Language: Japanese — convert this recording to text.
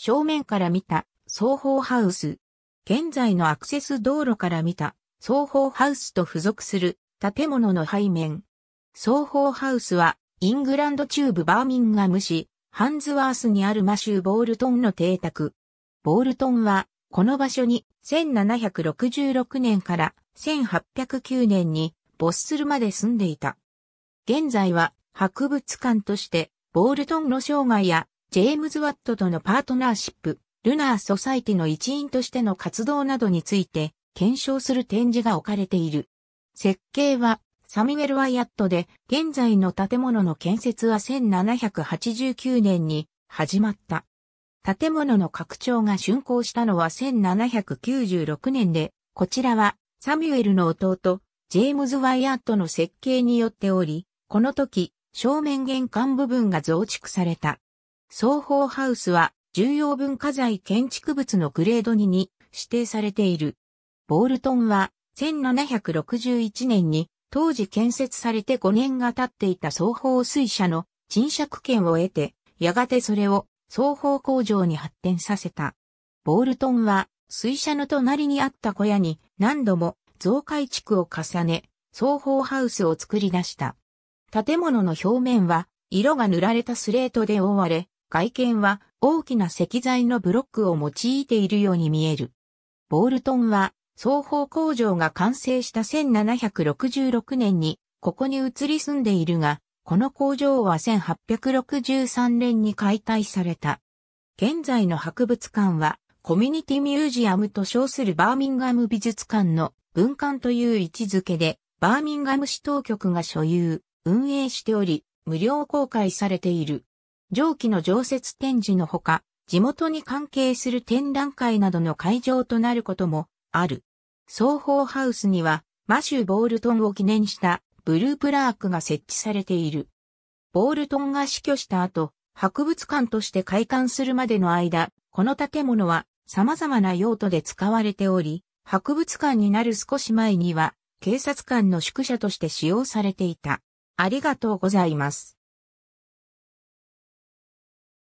正面から見た、双方ハウス。現在のアクセス道路から見た、双方ハウスと付属する建物の背面。双方ハウスは、イングランド中部バーミンガム市、ハンズワースにあるマシュー・ボールトンの邸宅。ボールトンは、この場所に1766年から1809年に没するまで住んでいた。現在は博物館として、ボールトンの生涯やジェームズ・ワットとのパートナーシップ、ルナー・ソサイティの一員としての活動などについて検証する展示が置かれている。設計はサミュエル・ワイアットで、現在の建物の建設は1789年に始まった。建物の拡張が竣工したのは1796年で、こちらはサミュエルの弟、ジェームズ・ワイアットの設計によっており、この時、正面玄関部分が増築された。双方ハウスは重要文化財建築物のグレード2に指定されている。ボールトンは1761年に当時建設されて5年が経っていた双方水車の賃借権を得て、やがてそれを双方工場に発展させた。ボールトンは水車の隣にあった小屋に何度も増改築を重ね、双方ハウスを作り出した。建物の表面は色が塗られたスレートで覆われ、外見は大きな石材のブロックを用いているように見える。ボールトンは双方工場が完成した1766年にここに移り住んでいるが、この工場は1863年に解体された。現在の博物館はコミュニティミュージアムと称するバーミンガム美術館の文館という位置づけで、バーミンガム市当局が所有、運営しており、無料公開されている。上記の常設展示のほか、地元に関係する展覧会などの会場となることもある。双方ハウスには、マシュ・ボールトンを記念したブループラークが設置されている。ボールトンが死去した後、博物館として開館するまでの間、この建物は様々な用途で使われており、博物館になる少し前には、警察官の宿舎として使用されていた。ありがとうございます。